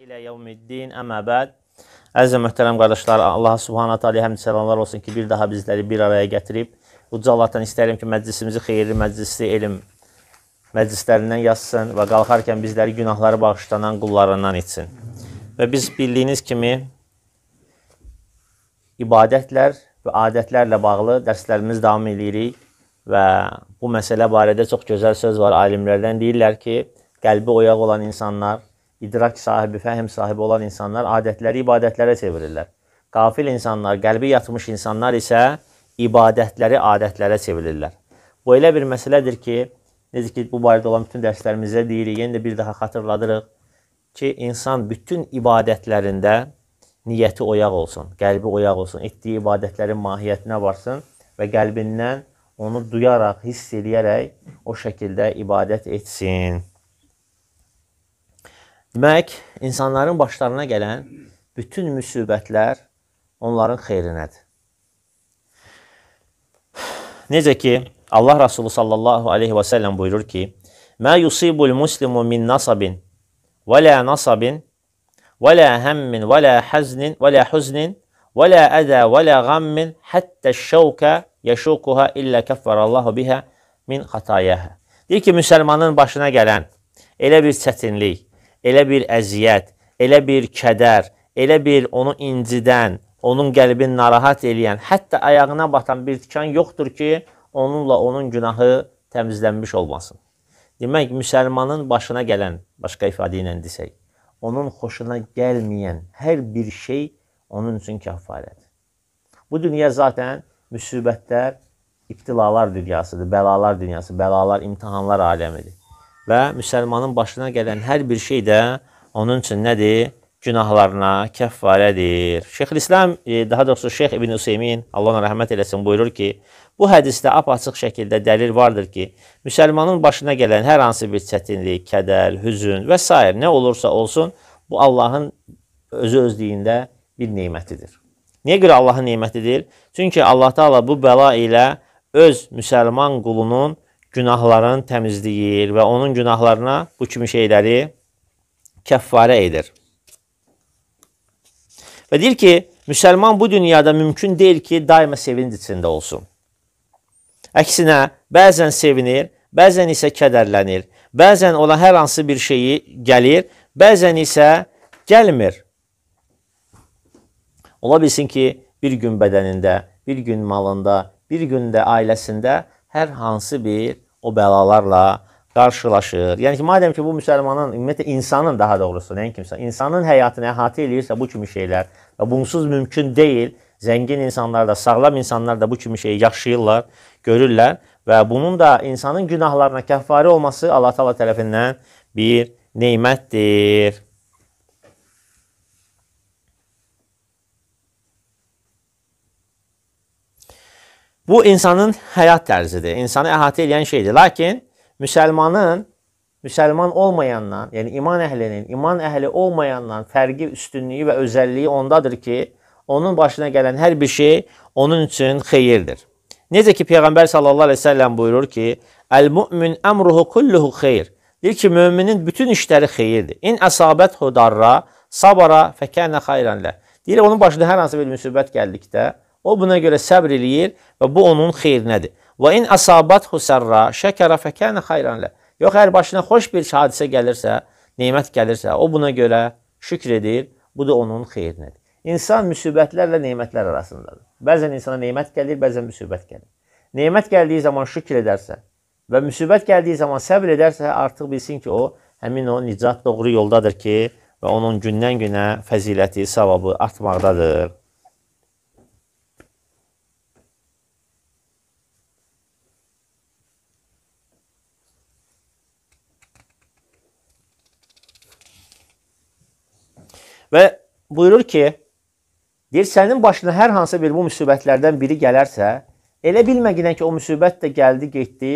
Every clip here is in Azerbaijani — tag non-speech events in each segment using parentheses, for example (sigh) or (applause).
ilə yevmiddin əmə bəd Əzizə möhtərəm qardaşlar, Allah subhanahu taala həmd səlamlar olsun ki, bir daha bizləri bir araya gətirib. Uca Allahdan istəyirəm ki, məclisimizi xeyirli məclisli elm məclislərindən yazsın və qalxarkən bizləri günahları bağışlanan qullarından etsin. Və biz bildiyiniz kimi ibadətlər və adətlərlə bağlı dərslərimiz davam eləyirik və bu məsələ barədə çox gözəl söz var alimlərdən. Deyirlər ki, qəlbi oyaq olan insanlar idrak sahibi, fəhim sahibi olan insanlar adətləri ibadətlərə çevirirlər. Qafil insanlar, qəlbi yatmış insanlar isə ibadətləri adətlərə çevirirlər. Bu elə bir məsələdir ki, necə ki, bu barədə olan bütün dərslərimizdə deyirik, yenə də bir daha xatırladırıq ki, insan bütün ibadətlərində niyyəti oyaq olsun, qəlbi oyaq olsun, etdiyi ibadətlərin mahiyyətinə varsın və qəlbindən onu duyaraq, hiss eləyərək o şəkildə ibadət etsin. Demək, insanların başlarına gələn bütün müsibətlər onların xeyrinədir. Necə ki, Allah Rasulü sallallahu aleyhi və səlləm buyurur ki, Mə yusibul muslimu min nasabin və lə nasabin və lə həmmin və lə həznin və lə hüznin və lə ədə və ləğammin həttə şəvkə yəşuquha illə kəffərallahu bihə min xatayəhə. Deyir ki, müsəlmanın başına gələn elə bir çətinlik, elə bir əziyyət, elə bir kədər, elə bir onu incidən, onun qəlbini narahat eləyən, hətta ayağına batan bir tikan yoxdur ki, onunla onun günahı təmizlənmiş olmasın. Demək, müsəlmanın başına gələn, başqa ifadə ilə desək, onun xoşuna gəlməyən hər bir şey onun üçün kəffarədir. Bu dünya zaten müsibətlər, ibtilalar dünyasıdır, bəlalar dünyası, bəlalar, imtihanlar aləmidir və müsəlmanın başına gələn hər bir şey də onun üçün nədir? Günahlarına kəffarədir. Şeyxülislam, e, daha doğrusu Şeyx İbn Hüseymin, Allah ona rəhmət eləsin, buyurur ki, bu hədisdə apaçıq şəkildə dəlil vardır ki, müsəlmanın başına gələn hər hansı bir çətinlik, kədər, hüzün və s. nə olursa olsun, bu Allahın özü özlüyündə bir nemətidir. Niyə görə Allahın nemətidir? Çünki Allah Taala bu bəla ilə öz müsəlman qulunun günahların təmizləyir və onun günahlarına bu kimi şeyləri kəffarə edir. Və deyir ki, müsəlman bu dünyada mümkün deyil ki, daima sevinc içində olsun. Əksinə, bəzən sevinir, bəzən isə kədərlənir, bəzən ona hər hansı bir şeyi gəlir, bəzən isə gəlmir. Ola bilsin ki, bir gün bədənində, bir gün malında, bir gün də ailəsində hər hansı bir o bəlalarla qarşılaşır. Yəni ki, madəm ki bu müsəlmanın, ümumiyyətlə insanın daha doğrusu, nəyin kimsə, insanın həyatını əhatə eləyirsə bu kimi şeylər və bunsuz mümkün deyil. Zəngin insanlar da, sağlam insanlar da bu kimi şeyi yaşayırlar, görürlər və bunun da insanın günahlarına kəffarə olması Allah Taala tərəfindən bir nemətdir. Bu insanın həyat tərzidir. İnsanı əhatə edən şeydir. Lakin müsəlmanın müsəlman olmayandan, yəni iman əhlinin, iman əhli olmayandan fərqi, üstünlüyü və özəlliyi ondadır ki, onun başına gələn hər bir şey onun üçün xeyirdir. Necə ki Peyğəmbər sallallahu əleyhi və səlləm buyurur ki, "Əl-mümin əmruhu kulluhu xeyr." Deyir ki, möminin bütün işləri xeyirdir. İn əsabət hudarra sabara fəkənə xeyran lə. Deyir onun başına hər hansı bir müsibət gəldikdə O buna görə səbr eləyir və bu onun xeyrinədir. Və in asabathu sarra şəkara fəkana xeyran la. Yox, hər başına xoş bir hadisə gəlirsə, nemət gəlirsə, o buna görə şükr edir. Bu da onun xeyrinədir. İnsan müsibətlərlə nemətlər arasındadır. Bəzən insana nemət gəlir, bəzən müsibət gəlir. Nemət gəldiyi zaman şükr edərsə və müsibət gəldiyi zaman səbr edərsə, artıq bilsin ki, o həmin o nicat doğru yoldadır ki, və onun gündən-günə fəziləti, savabı artmaqdadır. Və buyurur ki, deyir, sənin başına hər hansı bir bu müsibətlərdən biri gələrsə, elə bilməginə ki, o müsibət də gəldi, getdi,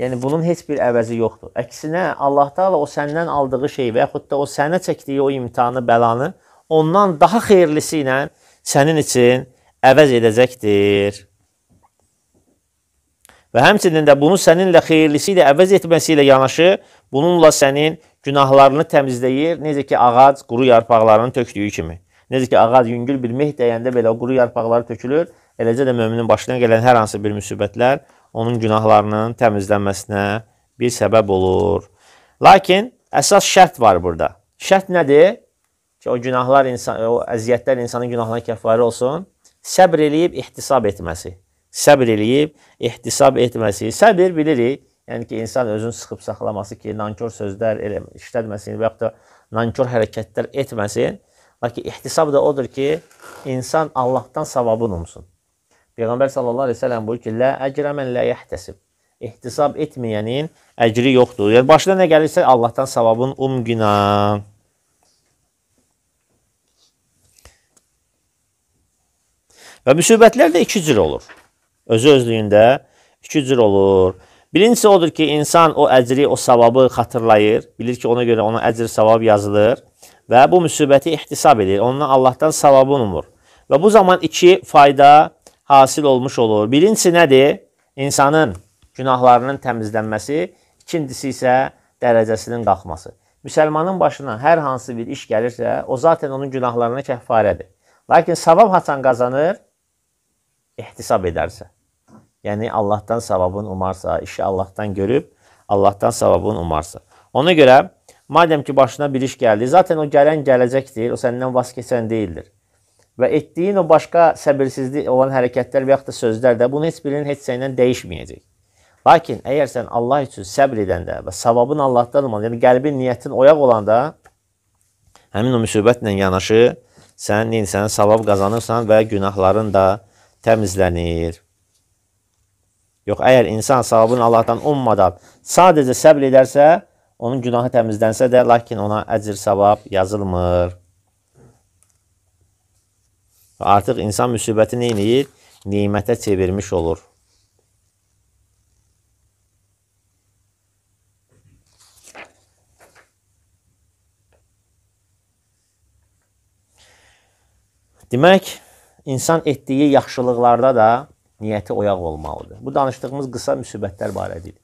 yəni bunun heç bir əvəzi yoxdur. Əksinə, Allah Taala o səndən aldığı şey və yaxud da o sənə çəkdiyi o imtihanı, bəlanı ondan daha xeyirlisi ilə sənin üçün əvəz edəcəkdir və həmçinin də bunu səninlə xeyirlisi ilə əvəz etməsi ilə yanaşı, bununla sənin günahlarını təmizləyir, necə ki ağac quru yarpaqlarını tökdüyü kimi. Necə ki ağac yüngül bir meh dəyəndə belə quru yarpaqları tökülür, eləcə də möminin başına gələn hər hansı bir müsibətlər onun günahlarının təmizlənməsinə bir səbəb olur. Lakin əsas şərt var burada. Şərt nədir? Ki o günahlar insan o əziyyətlər insanın günahlarına kəffarə olsun. Səbr eləyib ihtisab etməsi səbr eləyib, ehtisab etməsi. Səbir bilirik, yəni ki, insan özünü sıxıb saxlaması ki, nankor sözlər elə işlətməsin və yaxud da nankor hərəkətlər etməsin. Lakin ehtisab da odur ki, insan Allahdan savabını umsun. Peyğəmbər sallallahu əleyhi və səlləm buyurur ki, "Lə əcrə men lə yəhtəsib." ehtisab etməyənin əcri yoxdur. Yəni başına nə gəlirsə Allahdan savabın umgina. Və müsibətlər də iki cür olur özü-özlüyündə iki cür olur. Birincisi odur ki, insan o əcri, o savabı xatırlayır, bilir ki, ona görə ona əcr savab yazılır və bu müsibəti ihtisab edir. Ondan Allahdan savabı umur. Və bu zaman iki fayda hasil olmuş olur. Birincisi nədir? İnsanın günahlarının təmizlənməsi, ikincisi isə dərəcəsinin qalxması. Müsəlmanın başına hər hansı bir iş gəlirsə, o zaten onun günahlarına kəffarədir. Lakin savab haçan qazanır, ihtisab edərsə. Yəni Allahdan savabın umarsa, işi Allahdan görüb, Allahdan savabın umarsa. Ona görə madəm ki başına bir iş gəldi, zaten o gələn gələcəkdir, o səndən vaz keçən deyildir. Və etdiyin o başqa səbirsizlik olan hərəkətlər və yaxud da sözlər də bunun heç birinin heç səyindən dəyişməyəcək. Lakin əgər sən Allah üçün səbr edəndə və savabın Allahdan olmalı, yəni qəlbin niyyətin oyaq olanda həmin o müsibətlə yanaşı sən, yəni sən savab qazanırsan və günahların da təmizlənir. Yox, əgər insan savabını Allahdan ummadan sadəcə səbr edərsə, onun günahı təmizlənsə də, lakin ona əcr savab yazılmır. Və artıq insan müsibəti neynəyir? Nimətə çevirmiş olur. Demək, insan etdiyi yaxşılıqlarda da niyyəti oyaq olmalıdır. Bu danışdığımız qısa müsibətlər barədə idi.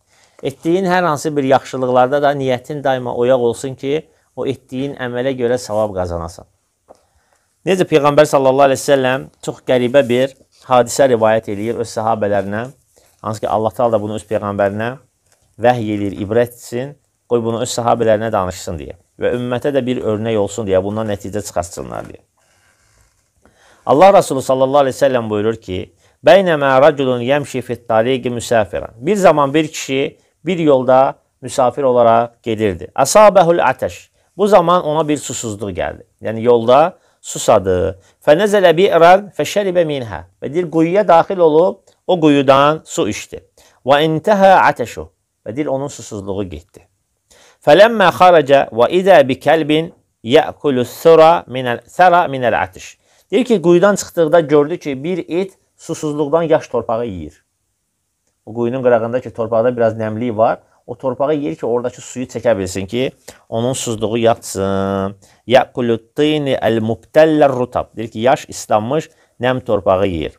Etdiyin hər hansı bir yaxşılıqlarda da niyyətin daima oyaq olsun ki, o etdiyin əmələ görə savab qazanasan. Necə Peyğəmbər sallallahu əleyhi və səlləm çox qəribə bir hadisə rivayət eləyir öz səhabələrinə. Hansı ki, Allah Taala da bunu öz peyğəmbərinə vəhy eləyir, ibrət etsin, qoy bunu öz səhabələrinə danışsın deyə və ümmətə də bir örnək olsun deyə, bundan nəticə çıxartsınlar deyə. Allah Rasulü sallallahu əleyhi və səlləm buyurur ki: Bəynəmə rəculun yəmşi fit-tariqi müsafirən. Bir zaman bir kişi bir yolda müsafir olaraq gedirdi. Əsabəhul atəş. Bu zaman ona bir susuzluq gəldi. Yəni yolda susadı. Fənəzələ bi'ran fəşəribə minhə. Və deyir quyuya daxil olub o quyudan su içdi. Və intəhə atəşu. Və deyir onun susuzluğu getdi. Fələmmə xarəcə və idə bi kəlbin yəkulus sura minəl sara minəl atəş. Deyir ki, quyudan çıxdıqda gördü ki, bir it susuzluqdan yaş torpağı yeyir. O quyunun qırağında ki, torpaqda biraz nəmlik var, o torpağı yeyir ki, oradakı suyu çəkə bilsin ki, onun susuzluğu yatsın. Yaqulutini el-mubtalla rutab. Deyir ki, yaş islanmış nəm torpağı yeyir.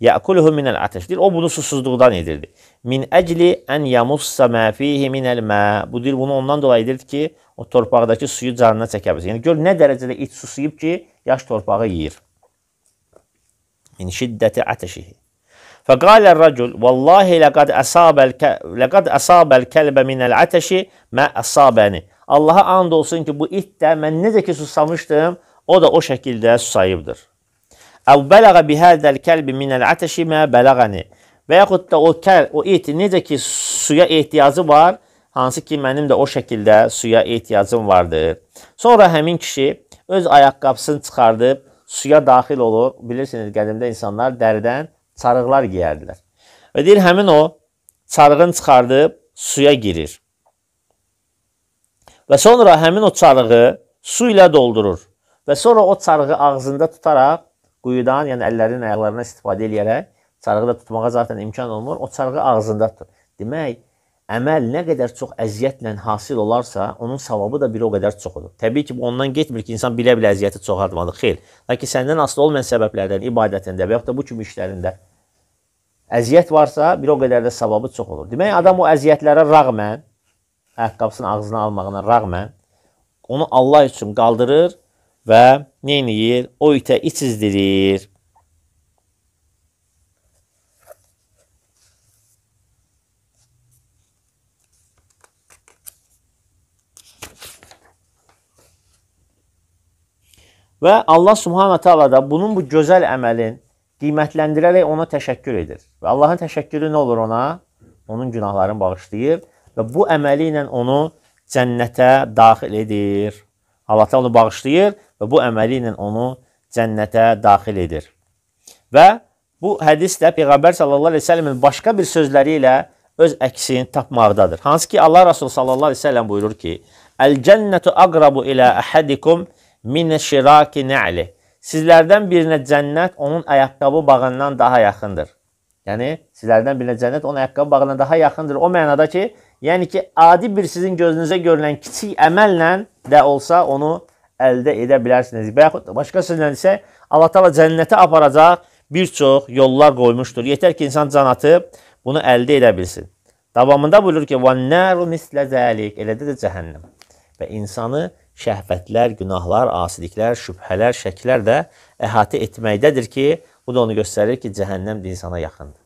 Yaquluhu minel ateş. Deyir, o bunu susuzluqdan edirdi. Min əcli ən yamussa mə fihi minel mə. Bu deyir, bunu ondan dolayı edirdi ki, o torpaqdakı suyu canına çəkə bilsin. Yəni, gör nə dərəcədə iç susuyub ki, yaş torpağı yeyir min şiddəti ateşihi. فقال الرجل والله لقد أصاب الك... لقد أصاب الكلب من العتش ما أصابني. Allaha and olsun ki bu it də mən necə ki susamışdım, o da o şəkildə susayıbdır. Əv bələğə bihədəl kəlbi minəl ətəşi mə bələğəni. Və yaxud da o, kəl, o it necə ki suya ehtiyacı var, hansı ki mənim də o şəkildə suya ehtiyacım vardır. Sonra həmin kişi öz ayaqqabısını çıxardıb suya daxil olur. Bilirsiniz, qədimdə insanlar dəridən çarıqlar geyərdilər. Və deyir, həmin o çarığın çıxardıb suya girir. Və sonra həmin o çarığı su ilə doldurur. Və sonra o çarığı ağzında tutaraq quyudan, yəni əllərinin, ayaqlarına istifadə edərək çarığı da tutmağa zaten imkan olmur. O çarığı ağzında tutur. Demək, əməl nə qədər çox əziyyətlə hasil olarsa, onun savabı da bir o qədər çoxudur. Təbii ki, bu ondan getmir ki, insan bilə-bilə əziyyəti çoxaltmadı, xeyr. Lakin səndən asılı olmayan səbəblərdən, ibadətində və yaxud da bu kimi işlərində əziyyət varsa, bir o qədər də savabı çox olur. Demək, adam o əziyyətlərə rəğmən, ayaqqabısının ağzına almağına rəğmən, onu Allah üçün qaldırır və nə edir? O itə iç izdirir. Və Allah Subhanahu taala da bunun bu gözəl əməlin qiymətləndirərək ona təşəkkür edir. Və Allahın təşəkkürü nə olur ona? Onun günahlarını bağışlayır və bu əməli ilə onu cənnətə daxil edir. Allah Teala onu bağışlayır və bu əməli ilə onu cənnətə daxil edir. Və bu hədis də Peyğəmbər sallallahu əleyhi və səlləmin başqa bir sözləri ilə öz əksini tapmaqdadır. Hansı ki Allah Rasul sallallahu əleyhi və səlləm buyurur ki: "Əl-cənnətu aqrabu ilə ahadikum" minə şiraki nə'li. Sizlərdən birinə cənnət onun ayaqqabı bağından daha yaxındır. Yəni, sizlərdən birinə cənnət onun ayaqqabı bağından daha yaxındır. O mənada ki, yəni ki, adi bir sizin gözünüzə görülən kiçik əməllə də olsa onu əldə edə bilərsiniz. Və yaxud başqa sözlə isə Allah tala cənnətə aparacaq bir çox yollar qoymuşdur. Yetər ki, insan can atıb bunu əldə edə bilsin. Davamında buyurur ki, وَالنَّارُ مِسْلَ ذَٰلِكَ Elədə də cəhənnəm. Və insanı şəhvətlər, günahlar, asiliklər, şübhələr, şəklər də əhatə etməkdədir ki, bu da onu göstərir ki, cəhənnəm də insana yaxındır.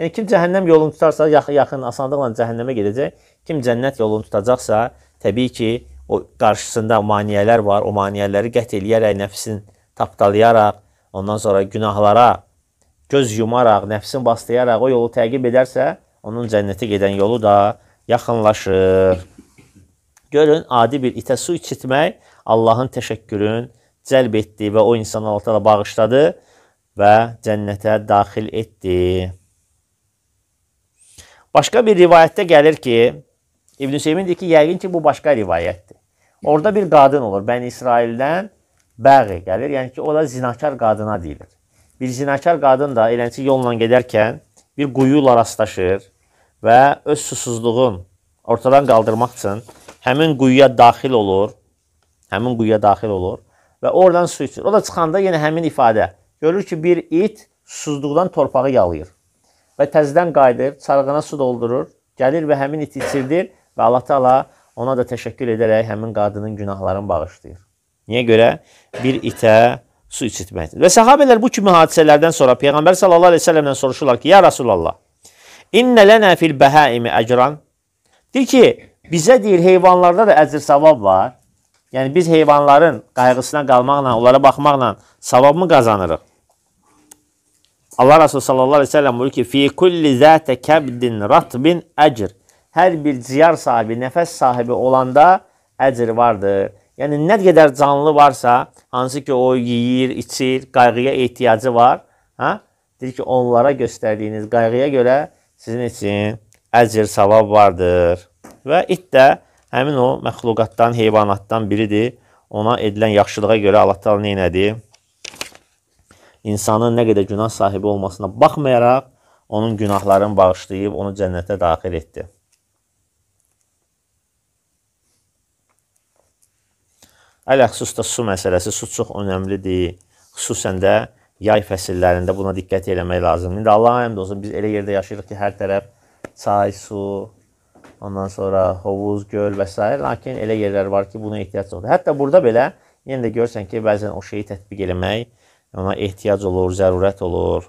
Yəni kim cəhənnəm yolunu tutarsa, yaxın, yaxın asanlıqla cəhənnəmə gedəcək. Kim cənnət yolunu tutacaqsa, təbii ki, o qarşısında maneələr var. O maneələri qət eləyərək, nəfsin tapdalayaraq, ondan sonra günahlara göz yumaraq, nəfsin baslayaraq o yolu təqib edərsə, onun cənnətə gedən yolu da yaxınlaşır. Görün, adi bir itə su içitmək Allahın təşəkkürün cəlb etdi və o insanı Allah təala bağışladı və cənnətə daxil etdi. Başqa bir rivayətdə gəlir ki, İbn Hüseyn deyir ki, yəqin ki bu başqa rivayətdir. Orada bir qadın olur, Bəni İsraildən bəği gəlir, yəni ki, o da zinakar qadına deyilir. Bir zinakar qadın da elənçi yolla gedərkən bir quyu ilə rastlaşır və öz susuzluğun ortadan qaldırmaq üçün həmin quyuya daxil olur, həmin quyuya daxil olur və oradan su içir. O da çıxanda yenə həmin ifadə. Görür ki, bir it susuzluqdan torpağı yalıyır və təzədən qayıdır, çarığına su doldurur, gəlir və həmin iti içirdir və Allah Taala ona da təşəkkür edərək həmin qadının günahlarını bağışlayır. Niyə görə? Bir itə su içirtməkdir. Və səhabələr bu kimi hadisələrdən sonra Peyğəmbər sallallahu əleyhi və səlləmdən soruşurlar ki: "Ya Rasulullah, innə lənə fil bəhaimi əcran?" Deyir ki, Bizə deyir, heyvanlarda da əcr savab var. Yəni, biz heyvanların qayğısına qalmaqla, onlara baxmaqla savab mı qazanırıq? Allah Rasulü sallallahu aleyhi ve sellem buyur ki, Fi kulli zətə kəbdin ratbin əcr. Hər bir ciyar sahibi, nəfəs sahibi olanda əcr vardır. Yəni, nə qədər canlı varsa, hansı ki, o yiyir, içir, qayğıya ehtiyacı var, hə? deyir ki, onlara göstərdiyiniz qayğıya görə sizin üçün əcr savab vardır. Və it də həmin o məxluqatdan, heyvanatdan biridir. Ona edilən yaxşılığa görə Allah Taala nə etdi? İnsanın nə qədər günah sahibi olmasına baxmayaraq onun günahlarını bağışlayıb onu cənnətə daxil etdi. Əl-əxsus da su məsələsi, su çox önəmlidir. Xüsusən də yay fəsillərində buna diqqət eləmək lazımdır. İndi Allah'a həmd olsun, biz elə yerdə yaşayırıq ki, hər tərəf çay, su, ondan sonra hovuz, göl və s. Lakin elə yerlər var ki, buna ehtiyac yoxdur. Hətta burada belə yenə də görsən ki, bəzən o şeyi tətbiq eləmək ona ehtiyac olur, zərurət olur.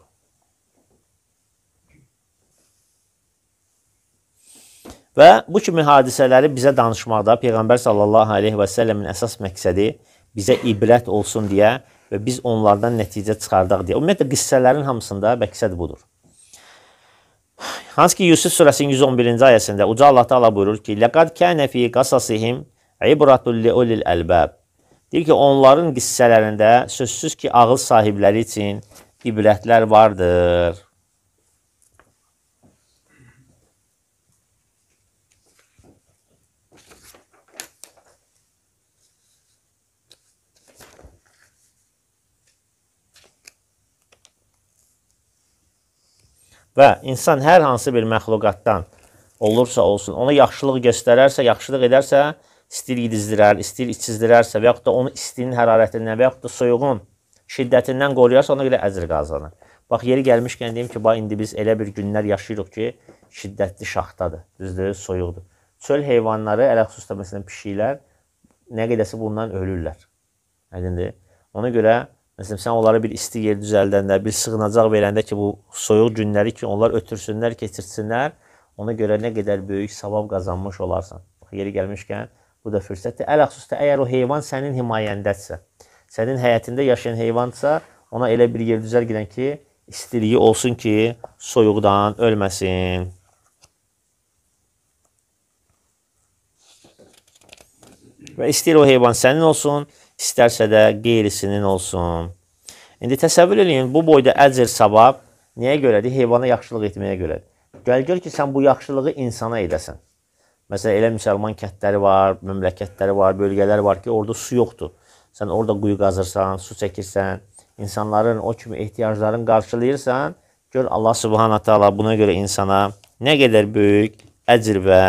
Və bu kimi hadisələri bizə danışmaqda Peyğəmbər sallallahu aleyhi və səlləmin əsas məqsədi bizə ibrət olsun deyə və biz onlardan nəticə çıxardaq deyə. Ümumiyyətlə, qissələrin hamısında məqsəd budur. Hansı ki, Yusuf surəsinin 111-ci ayəsində Uca Allah Teala buyurur ki, "Laqad kana fi qasasihim ibratun li ulil albab." Deyir ki, onların qissələrində sözsüz ki, ağıl sahibləri üçün ibrətlər vardır. Və insan hər hansı bir məxluqatdan olursa olsun, ona yaxşılıq göstərərsə, yaxşılıq edərsə, istir yedizdirər, istir içizdirərsə və yaxud da onu istinin hərarətindən və yaxud da soyuğun şiddətindən qoruyarsa, ona görə əzr qazanır. Bax, yeri gəlmişkən deyim ki, bax, indi biz elə bir günlər yaşayırıq ki, şiddətli şaxtadır, düzdür, soyuqdur. Çöl heyvanları, ələ xüsusda məsələn pişiklər, nə qədəsi bundan ölürlər. Ədindir. Ona görə Məsələn, sən onlara bir isti yer düzəldəndə, bir sığınacaq verəndə ki, bu soyuq günləri ki, onlar ötürsünlər, keçirsinlər, ona görə nə qədər böyük savab qazanmış olarsan. Bax, yeri gəlmişkən, bu da fürsətdir. Ələxüsus da əgər o heyvan sənin himayəndədirsə, sənin həyətində yaşayan heyvandsa, ona elə bir yer düzəlgidən ki, istiliyi olsun ki, soyuqdan ölməsin. Və istəyir o heyvan sənin olsun, istərsə də qeyrisinin olsun. İndi təsəvvür eləyin, bu boyda əcr savab nəyə görədir? Heyvana yaxşılıq etməyə görədir. Gəl gör ki, sən bu yaxşılığı insana edəsən. Məsələn, elə müsəlman kəndləri var, məmləkətləri var, bölgələr var ki, orada su yoxdur. Sən orada quyu qazırsan, su çəkirsən, insanların o kimi ehtiyaclarını qarşılayırsan. Gör Allah Subhanahu taala buna görə insana nə qədər böyük əcr və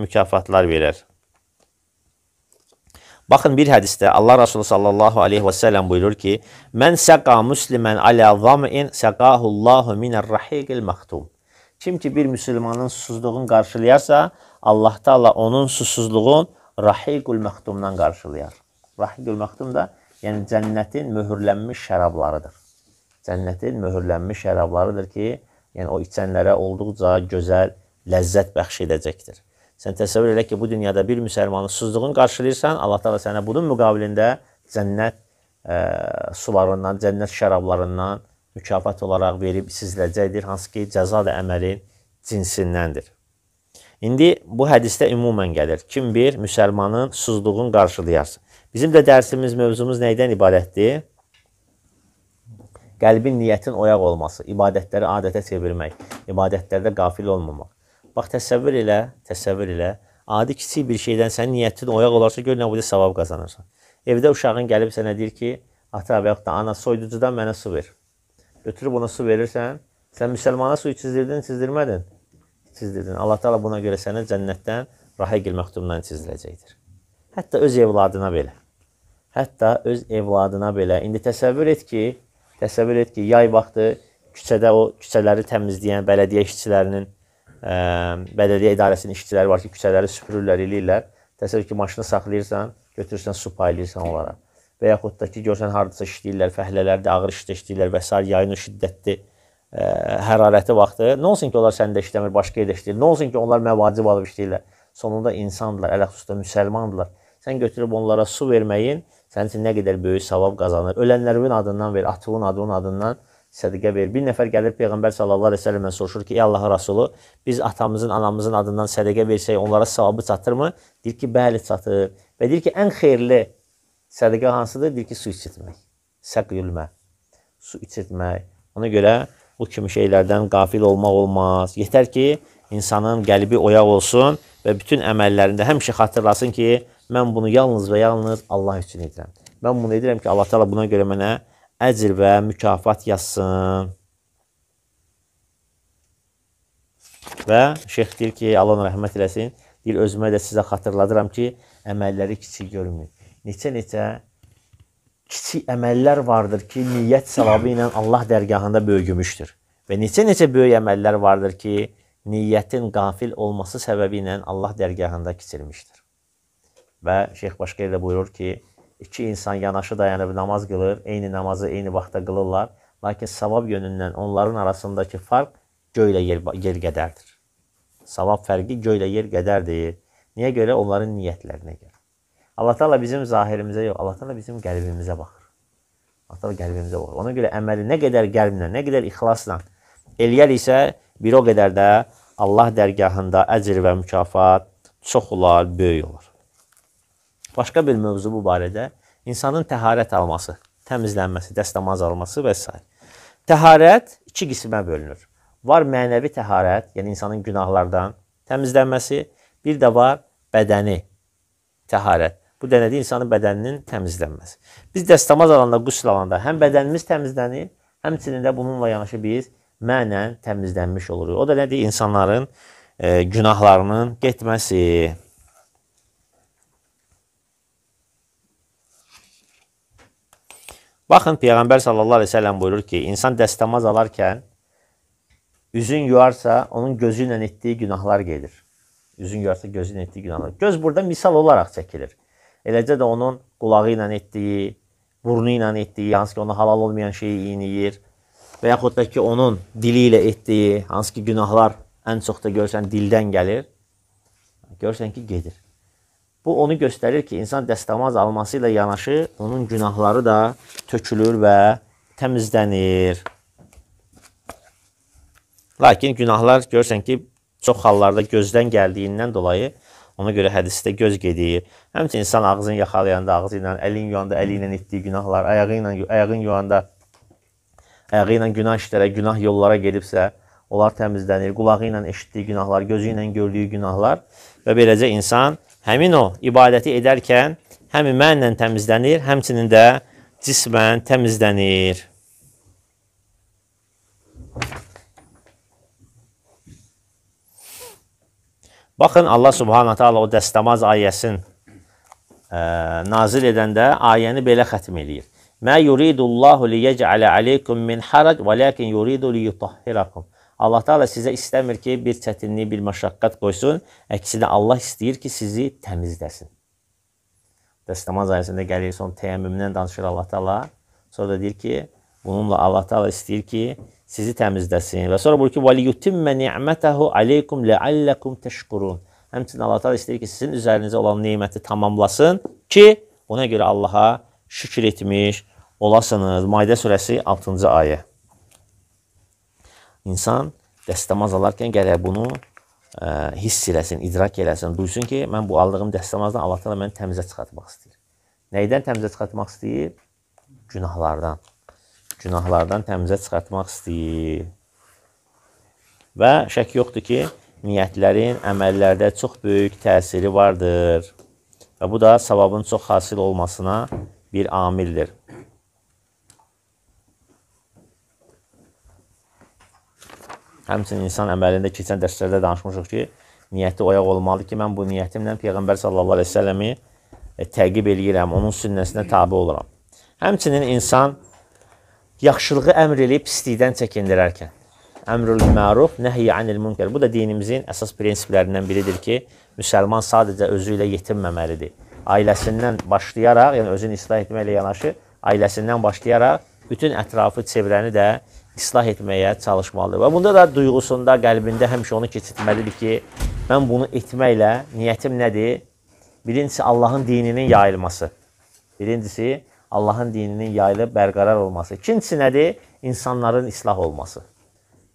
mükafatlar verər. Baxın bir hədisdə Allah Resulü sallallahu aleyhi və sələm buyurur ki, Mən səqa müslimən alə zamin səqahullahu minər-rahiqil məxtum. Kim ki bir müsəlmanın susuzluğunu qarşılayarsa, Allah Taala onun susuzluğun rahiqul məxtumdan qarşılayar. Rahiqul məxtum da yəni cənnətin möhürlənmiş şərablarıdır. Cənnətin möhürlənmiş şərablarıdır ki, yəni o içənlərə olduqca gözəl ləzzət bəxş edəcəkdir. Sən təsəvvür elə ki, bu dünyada bir müsəlmanı susduğun qarşılayırsan, Allah təala sənə bunun müqabilində cənnət ə, e, sularından, cənnət şərablarından mükafat olaraq verib sizləcəkdir, hansı ki, cəza da əməlin cinsindəndir. İndi bu hədisdə ümumən gəlir. Kim bir müsəlmanın susduğun qarşılayarsan. Bizim də dərsimiz, mövzumuz nəydən ibarətdir? Qəlbin niyyətin oyaq olması, ibadətləri adətə çevirmək, ibadətlərdə qafil olmamaq. Bax təsəvvür elə, təsəvvür elə. Adi kiçik bir şeydən sənin niyyətin oyaq olarsa gör nə bu savab qazanırsan. Evdə uşağın gəlib sənə deyir ki, ata və yaxud da ana soyuducudan mənə su ver. Götürüb ona su verirsən, sən müsəlmana su çizdirdin, çizdirmədin? Çizdirdin. Allah Taala buna görə sənə cənnətdən Rahigil məxdumdan çizdiləcəkdir. Hətta öz evladına belə. Hətta öz evladına belə. İndi təsəvvür et ki, təsəvvür et ki, yay vaxtı küçədə o küçələri təmizləyən bələdiyyə işçilərinin bələdiyyə idarəsinin işçiləri var ki, küçələri süpürürlər, eləyirlər. Təsəvvür ki, maşını saxlayırsan, götürürsən, su paylayırsan onlara. Və yaxud da ki, görsən hardasa işləyirlər, fəhlələrdə ağır işdə işləyirlər və sair yayın şiddətli ə, hərarəti vaxtı. Nə olsun ki, onlar səndə işləmir, başqa yerdə işləyir. Nə olsun ki, onlar məvacib alıb işləyirlər. Sonunda insandırlar, ələxüsusda müsəlmandırlar. Sən götürüb onlara su verməyin sənin üçün nə qədər böyük savab qazanır. Ölənlərin adından ver, atılın adının adından sədəqə ver. Bir nəfər gəlir Peyğəmbər sallallahu əleyhi və səlləmə soruşur ki, ey Allahın rəsulu, biz atamızın, anamızın adından sədəqə versək, onlara savabı çatırmı? Deyir ki, bəli, çatır. Və deyir ki, ən xeyirli sədəqə hansıdır? Deyir ki, su içirtmək. Səqyülmə. Su içirtmək. Ona görə bu kimi şeylərdən qafil olmaq olmaz. Yetər ki, insanın qəlbi oyaq olsun və bütün əməllərində həmişə xatırlasın ki, mən bunu yalnız və yalnız Allah üçün edirəm. Mən bunu edirəm ki, Allah Taala buna görə mənə əcr və mükafat yazsın. Və şeyx deyir ki, Allah rəhmət eləsin, deyir özümə də sizə xatırladıram ki, əməlləri kiçik görməyin. Neçə-neçə kiçik əməllər vardır ki, niyyət savabı ilə Allah dərgahında böyüyümüşdür. Və neçə-neçə böyük əməllər vardır ki, niyyətin qafil olması səbəbi ilə Allah dərgahında kiçilmişdir. Və şeyx başqa yerdə buyurur ki, iki insan yanaşı dayanıb namaz qılır, eyni namazı eyni vaxtda qılırlar. Lakin savab yönündən onların arasındakı farq göylə yer, yer qədərdir. Savab fərqi göylə yer qədərdir. Niyə görə? Onların niyyətlərinə görə. Allah Taala bizim zahirimizə yox, Allah Taala bizim qəlbimizə baxır. Allah Taala qəlbimizə baxır. Ona görə əməli nə qədər qəlblə, nə qədər ixlasla eləyər isə bir o qədər də Allah dərgahında əcr və mükafat çox olar, böyük olar. Başqa bir mövzu bu barədə insanın təharət alması, təmizlənməsi, dəstəmaz alması və s. Təharət iki qismə bölünür. Var mənəvi təharət, yəni insanın günahlardan təmizlənməsi, bir də var bədəni təharət. Bu da nədir? İnsanın bədəninin təmizlənməsi. Biz dəstəmaz alanda, qusl alanda həm bədənimiz təmizlənir, həmçinin də bununla yanaşı biz mənən təmizlənmiş oluruq. O da nədir? İnsanların e, günahlarının getməsi. Baxın, Peyğəmbər sallallahu əleyhi və səlləm buyurur ki, insan dəstəmaz alarkən üzün yuyarsa, onun gözü ilə etdiyi günahlar gedir. Üzün yuyarsa, gözü ilə etdiyi günahlar. Göz burada misal olaraq çəkilir. Eləcə də onun qulağı ilə etdiyi, burnu ilə etdiyi, hansı ki, ona halal olmayan şeyi iyniyir və yaxud da ki, onun dili ilə etdiyi, hansı ki, günahlar ən çox da görsən dildən gəlir. Görsən ki, gedir. Bu onu göstərir ki, insan dəstəmaz alması ilə yanaşı onun günahları da tökülür və təmizlənir. Lakin günahlar görsən ki, çox hallarda gözdən gəldiyindən dolayı ona görə hədisdə göz gedir. Həmçinin insan ağzını yaxalayanda ağzı ilə, əlin yuyanda əli ilə etdiyi günahlar, ayağı ilə ayağın yuyanda ayağı ilə günah işlərə, günah yollara gedibsə, onlar təmizlənir. Qulağı ilə eşitdiyi günahlar, gözü ilə gördüyü günahlar və beləcə insan həmin o ibadəti edərkən həm mənlə təmizlənir, həmçinin də cismən təmizlənir. Baxın, Allah subhanahu ta'ala o dəstəmaz ayəsin ə, e, nazil edəndə ayəni belə xətm eləyir. Mə yuridullahu liyəcələ aleykum min harac və ləkin yuridu liyutahhirakum. Allah Teala sizə istəmir ki, bir çətinlik, bir məşəqqət qoysun. Əksinə Allah istəyir ki, sizi təmizləsin. Dəstəmaz ayəsində gəlir son təyəmmümdən danışır Allah Teala. Sonra da deyir ki, bununla Allah Teala istəyir ki, sizi təmizləsin. Və sonra buyurur ki, "Valiyutimmə ni'mətəhu aleykum leallekum təşkurun." Həmçinin Allah Teala istəyir ki, sizin üzərinizə olan neməti tamamlasın ki, ona görə Allah'a şükür etmiş olasınız. Maidə surəsi 6-cı ayə insan dəstəmaz alarkən gərək bunu ə, e, hiss eləsin, idrak eləsin, duysun ki, mən bu aldığım dəstəmazdan Allah təala məni təmizə çıxartmaq istəyir. Nəydən təmizə çıxartmaq istəyir? Günahlardan. Günahlardan təmizə çıxartmaq istəyir. Və şək yoxdur ki, niyyətlərin əməllərdə çox böyük təsiri vardır. Və bu da savabın çox hasil olmasına bir amildir. Həmçinin insan əməlində keçən dərslərdə danışmışıq ki, niyyəti oyaq olmalı ki, mən bu niyyətimlə Peyğəmbər sallallahu əleyhi və səlləmi e, təqib eləyirəm, onun sünnəsinə tabe oluram. Həmçinin insan yaxşılığı əmr eləyib pislikdən çəkindirərkən əmrül məruf, nəhiyyə anil münkər. Bu da dinimizin əsas prinsiplərindən biridir ki, müsəlman sadəcə özü ilə yetinməməlidir. Ailəsindən başlayaraq, yəni özünü islah etməklə yanaşı, ailəsindən başlayaraq bütün ətrafı, çevrəni də islah etməyə çalışmalıdır. Və bunda da duyğusunda, qəlbində həmişə onu keçirtməlidir ki, mən bunu etməklə niyyətim nədir? Birincisi Allahın dininin yayılması. Birincisi Allahın dininin yayılıb bərqərar olması. İkincisi nədir? İnsanların islah olması.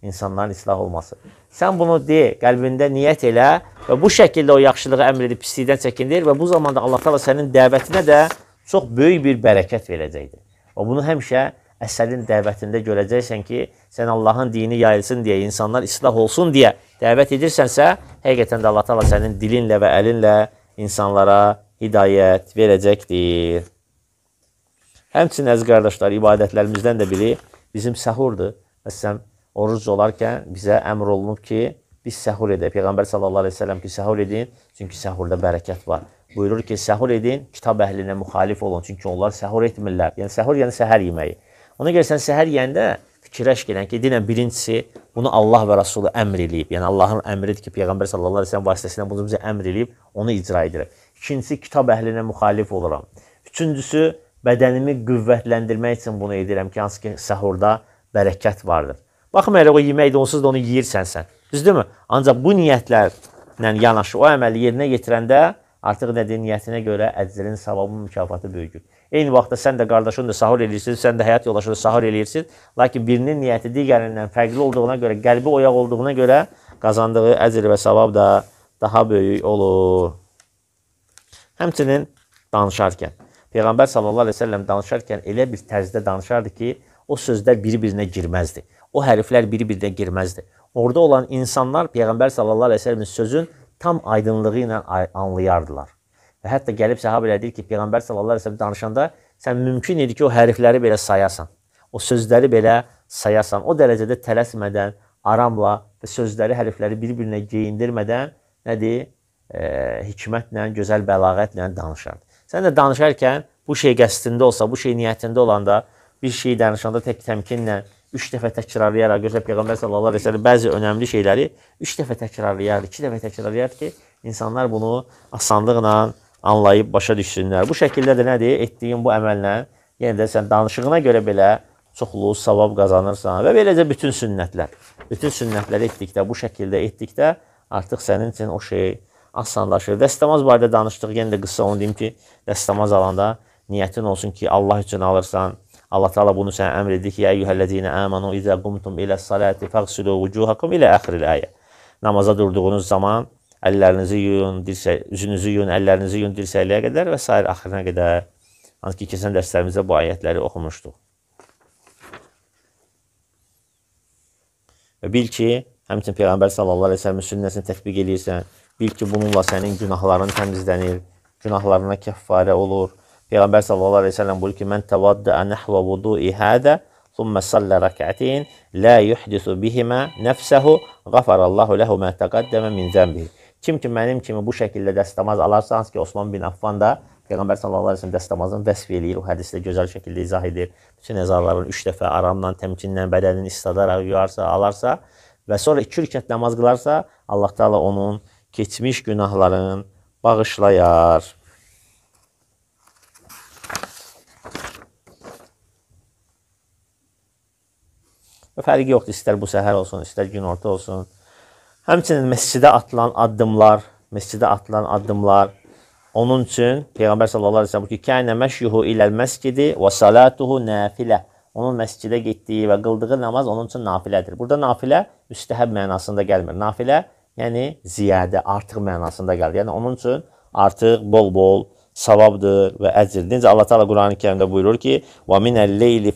İnsanların islah olması. Sən bunu de, qəlbində niyyət elə və bu şəkildə o yaxşılığı əmr edib pislikdən çəkindir və bu zamanda Allah təala sənin dəvətinə də çox böyük bir bərəkət verəcəkdir. Və bunu həmişə əsərin dəvətində görəcəksən ki, sən Allahın dini yayılsın deyə, insanlar islah olsun deyə dəvət edirsənsə, həqiqətən də Allah təala sənin dilinlə və əlinlə insanlara hidayət verəcəkdir. Həmçinin əziz qardaşlar, ibadətlərimizdən də biri bizim səhurdur. Məsələn, oruc olarkən bizə əmr olunub ki, biz səhur edək. Peyğəmbər sallallahu əleyhi və səlləm ki, səhur edin, çünki səhurda bərəkət var. Buyurur ki, səhur edin, kitab əhlinə müxalif olun, çünki onlar səhur etmirlər. Yəni səhur yəni səhər yeməyi. Ona görə sən səhər yeyəndə fikirləş gələn ki, yəni dinən birincisi bunu Allah və Rasulü əmr eləyib. Yəni Allahın əmridir ki, Peyğəmbər sallallahu əleyhi və səlləm vasitəsilə bunu bizə əmr eləyib, onu icra edirəm. İkincisi kitab əhlinə müxalif oluram. Üçüncüsü bədənimi qüvvətləndirmək üçün bunu edirəm ki, hansı ki səhurda bərəkət vardır. Baxmayaraq o yeməkdir, onsuz da onu yeyirsən sən. Düzdürmü? Ancaq bu niyyətlərlə yanaşı o əməli yerinə yetirəndə artıq nə deyir, niyyətinə görə əcrin, savabın mükafatı böyükdür. Eyni vaxtda sən də qardaşın da sahur eləyirsən, sən də həyat yoldaşın da sahur eləyirsən. Lakin birinin niyyəti digərindən fərqli olduğuna görə, qəlbi oyaq olduğuna görə qazandığı əcr və savab da daha böyük olur. Həmçinin danışarkən. Peyğəmbər sallallahu əleyhi və səlləm danışarkən elə bir tərzdə danışardı ki, o sözlər bir-birinə girməzdi. O hərflər bir-birinə girməzdi. Orada olan insanlar Peyğəmbər sallallahu əleyhi və səlləmin sözün tam aydınlığı ilə anlayardılar. Və hətta gəlib səhabə elə deyir ki, Peyğəmbər sallallahu əleyhi və səlləm danışanda sən mümkün idi ki, o hərfləri belə sayasan. O sözləri belə sayasan. O dərəcədə tələsmədən, aramla və sözləri, hərfləri bir-birinə geyindirmədən nədir? E, hikmətlə, gözəl bəlağətlə danışardı. Sən də danışarkən bu şey qəsdində olsa, bu şey niyyətində olanda bir şey danışanda tək təmkinlə 3 dəfə təkrarlayaraq gözəl peyğəmbər sallallahu əleyhi və səlləm bəzi önəmli şeyləri 3 dəfə təkrarlayardı, 2 dəfə təkrarlayardı ki, insanlar bunu asanlıqla anlayıb başa düşsünlər. Bu şəkildə də nədir? Etdiyin bu əməllə yenə də sən danışığına görə belə çoxlu savab qazanırsan və beləcə bütün sünnətlər. Bütün sünnətləri etdikdə, bu şəkildə etdikdə artıq sənin üçün o şey asanlaşır. Dəstəmaz barədə danışdıq. Yenə də qısa onu deyim ki, dəstəmaz alanda niyyətin olsun ki, Allah üçün alırsan. Allah Taala bunu sənə əmr edir ki, "Ya eyyuhellezina amanu izə qumtum ilə salati faghsilu vucuhakum ilə axiril ayə." Namaza durduğunuz zaman əllərinizi yuyun, dirsə, üzünüzü yuyun, əllərinizi yuyun dirsəkliyə qədər və s. axırına qədər. Hansı ki, keçən dərslərimizdə bu ayətləri oxumuşduq. Və bil ki, həmçinin Peyğəmbər sallallahu əleyhi və səlləmin sünnəsini tətbiq eləyirsən, bil ki, bununla sənin günahların təmizlənir, günahlarına kəffarə olur. Peyğəmbər sallallahu əleyhi və səlləm buyurur ki, "Mən təvadda nahva vudu'i hada" ثم صلى ركعتين لا يحدث بهما نفسه غفر الله له ما تقدم من ذنبه Kim ki mənim kimi bu şəkildə dəstəmaz alarsanız ki, Osman bin Affan da Peyğəmbər sallallahu əleyhi və səlləm dəstəmazını vəsf eləyir, o hədisdə gözəl şəkildə izah edir. Bütün əzaların 3 dəfə aramla, təmkinlə bədənini isladaraq yuyarsa, alarsa və sonra 2 rükət namaz qılarsa, Allah Taala onun keçmiş günahlarını bağışlayar. Və fərqi yoxdur, istər bu səhər olsun, istər günorta olsun. Həmçinin məscidə atılan addımlar, məscidə atılan addımlar onun üçün Peyğəmbər sallallahu əleyhi və səlləm ki, "Kənə məşyuhu iləl məscidi və salatuhu nafilə." Onun məscidə getdiyi və qıldığı namaz onun üçün nafilədir. Burada nafilə müstəhəb mənasında gəlmir. Nafilə yəni ziyadə, artıq mənasında gəlir. Yəni onun üçün artıq bol-bol savabdır və əcrdir. Necə Allah Taala Qurani-Kərimdə buyurur ki: "Və minəl-leyli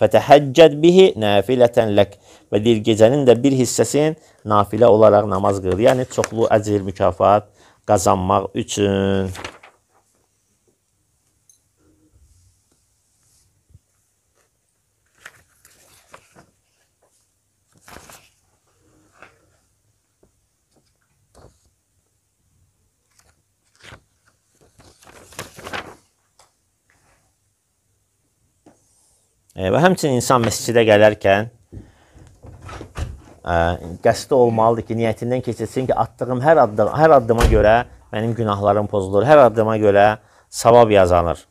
fətəhəccəd bihi nafilatan lak." və deyir, gecənin də bir hissəsin nafilə olaraq namaz qılır. Yəni, çoxlu əcr, mükafat qazanmaq üçün. E, və həmçinin insan məscidə gələrkən qəsdi olmalıdır ki, niyyətindən keçilsin ki, atdığım hər addım, hər addıma görə mənim günahlarım pozulur. Hər addıma görə savab yazanır.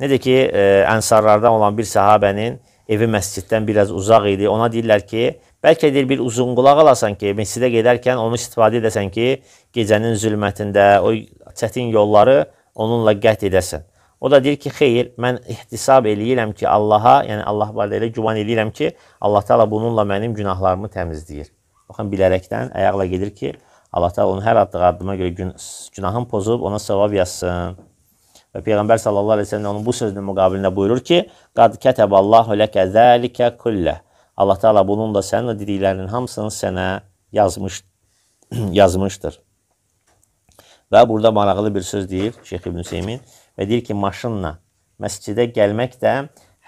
Necə ki, ə, e, ənsarlardan olan bir səhabənin evi məsciddən biraz uzaq idi. Ona deyirlər ki, bəlkə deyir bir uzun qulaq alasan ki, məscidə gedərkən onu istifadə edəsən ki, gecənin zülmətində o çətin yolları onunla qət edəsən. O da deyir ki, xeyr, mən ihtisab eləyirəm ki, Allaha, yəni Allah barədə elə güman eləyirəm ki, Allah Taala bununla mənim günahlarımı təmizləyir. Baxın, bilərəkdən ayaqla gedir ki, Allah Taala onun hər atdığı addıma görə gün, günahın pozub ona savab yazsın. Və Peyğəmbər sallallahu əleyhi və səlləm onun bu sözünün müqabilində buyurur ki, "Qad kataballahu laka zalika kullah." Allah Taala bununla sənin o dediklərinin hamısını sənə yazmış (clears throat) yazmışdır. Və burada maraqlı bir söz deyir Şeyx İbn Seymin və deyir ki, maşınla məscidə gəlmək də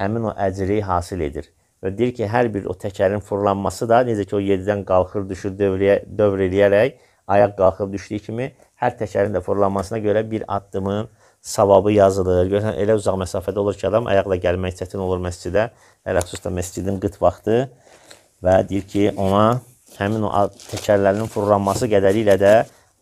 həmin o əcri hasil edir. Və deyir ki, hər bir o təkərin fırlanması da necə ki, o yerdən qalxır, düşür, dövrəyə, dövr eləyərək, ayaq qalxıb düşdüyü kimi hər təkərin də fırlanmasına görə bir addımın savabı yazılır. Görürsən, elə uzaq məsafədə olur ki, adam ayaqla gəlmək çətin olur məscidə. Hələ xüsusda məscidin qıt vaxtı və deyir ki, ona həmin o təkərlərinin fırlanması qədəri ilə də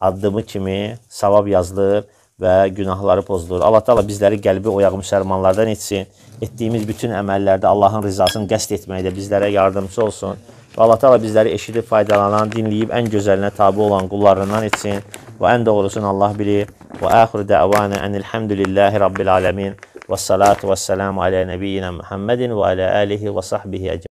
addımı kimi savab yazılır və günahları pozulur. Allah Taala bizləri qəlbi oyaq müsəlmanlardan etsin. Etdiyimiz bütün əməllərdə Allahın rizasını qəsd etməkdə bizlərə yardımçı olsun. Və Allah Taala bizləri eşidib faydalanan, dinləyib ən gözəlinə tabe olan qullarından etsin. Və ən doğrusunu Allah bilir. Və axiru davana enilhamdülillahi rabbil alamin. Və salatu və salam alə nəbiyyinə Muhammedin və alə alihi və sahbihi ecmaîn.